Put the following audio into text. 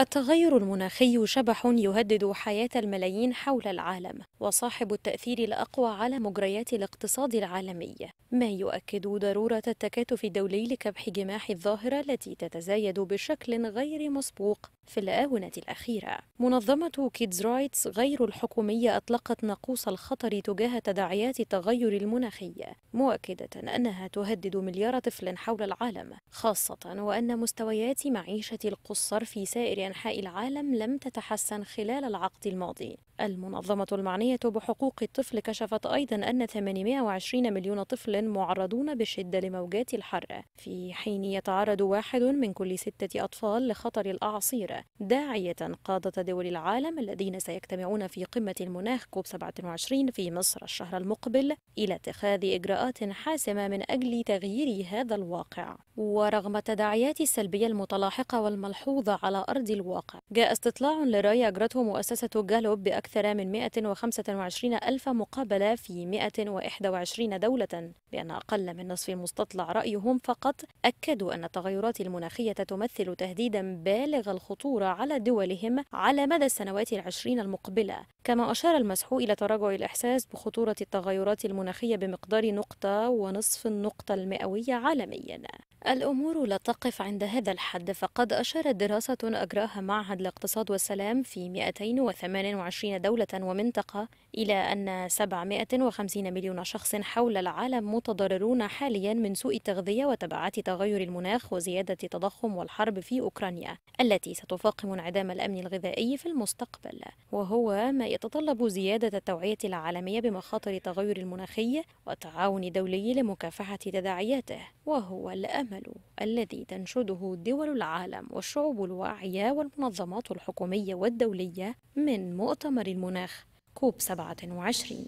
التغير المناخي شبح يهدد حياة الملايين حول العالم وصاحب التأثير الأقوى على مجريات الاقتصاد العالمي ما يؤكد ضرورة التكاتف الدولي لكبح جماح الظاهرة التي تتزايد بشكل غير مسبوق في الآونة الأخيرة منظمة كيدز رايتس غير الحكومية أطلقت ناقوس الخطر تجاه تداعيات التغير المناخي مؤكدة أنها تهدد مليار طفل حول العالم خاصة وأن مستويات معيشة القُصّر في سائر أنحاء العالم لم تتحسن خلال العقد الماضي المنظمة المعنية بحقوق الطفل كشفت أيضا أن 820 مليون طفل معرضون بشدة لموجات الحر في حين يتعرض واحد من كل ستة أطفال لخطر الأعاصير داعية قادة دول العالم الذين سيجتمعون في قمة المناخ كوب 27 في مصر الشهر المقبل إلى اتخاذ إجراءات حاسمة من أجل تغيير هذا الواقع ورغم التداعيات السلبية المتلاحقة والملحوظة على أرض الواقع جاء استطلاع لراي أجرته مؤسسة جالوب بأكثر من 125 ألف مقابلة في 121 دولة بأن أقل من نصف المستطلع رأيهم فقط أكدوا أن التغيرات المناخية تمثل تهديدا بالغ الخطورة الخطورة على دولهم على مدى السنوات العشرين المقبلة كما أشار المسحو إلى تراجع الإحساس بخطورة التغيرات المناخية بمقدار نقطة ونصف النقطة المئوية عالميا الأمور لا تقف عند هذا الحد فقد أشارت دراسة أجراها معهد الاقتصاد والسلام في 228 دولة ومنطقة إلى أن 750 مليون شخص حول العالم متضررون حاليا من سوء التغذية وتبعات تغير المناخ وزيادة التضخم والحرب في أوكرانيا التي ستفاقم انعدام الأمن الغذائي في المستقبل وهو ما يتطلب زيادة التوعية العالمية بمخاطر التغير المناخي والتعاون الدولي لمكافحة تداعياته وهو الأمن العمل الذي تنشده دول العالم والشعوب الواعيه والمنظمات الحكوميه والدوليه من مؤتمر المناخ كوب 27